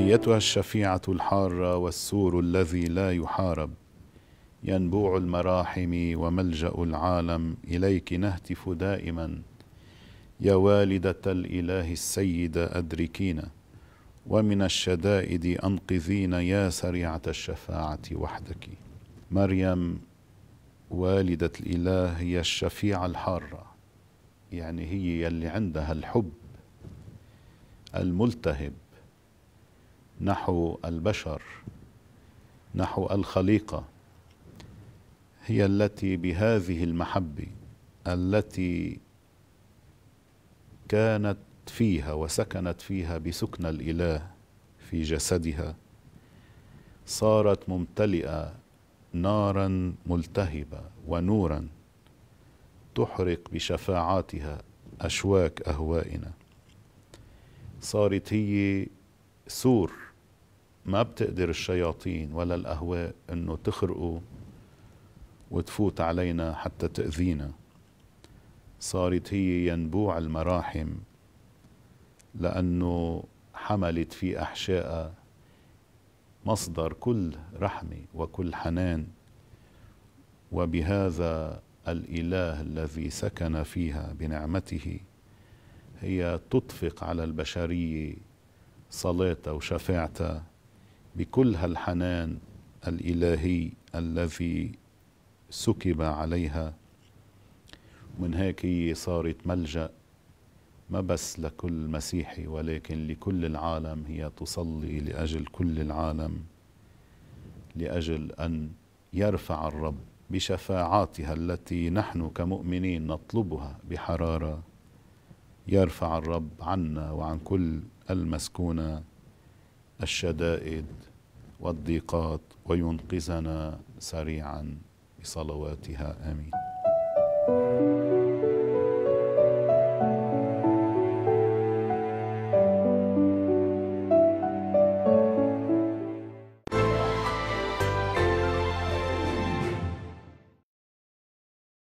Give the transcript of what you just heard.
ايتها الشفيعه الحاره والسور الذي لا يحارب ينبوع المراحم وملجا العالم اليك نهتف دائما يا والده الاله السيده ادركينا ومن الشدائد انقذينا يا سريعه الشفاعه وحدك مريم والده الاله هي الشفيعه الحاره يعني هي اللي عندها الحب الملتهب نحو البشر نحو الخليقه هي التي بهذه المحبه التي كانت فيها وسكنت فيها بسكن الاله في جسدها صارت ممتلئه نارا ملتهبه ونورا تحرق بشفاعاتها اشواك اهوائنا صارت هي سور ما بتقدر الشياطين ولا الأهواء أنه تخرقوا وتفوت علينا حتى تأذينا صارت هي ينبوع المراحم لأنه حملت في أحشائها مصدر كل رحمة وكل حنان وبهذا الإله الذي سكن فيها بنعمته هي تطفق على البشرية صلاتها وشفاعتها بكل هالحنان الإلهي الذي سكب عليها من هيك هي صارت ملجأ ما بس لكل مسيحي ولكن لكل العالم هي تصلي لأجل كل العالم لأجل أن يرفع الرب بشفاعاتها التي نحن كمؤمنين نطلبها بحرارة يرفع الرب عنا وعن كل المسكونه الشدائد والضيقات وينقذنا سريعا بصلواتها امين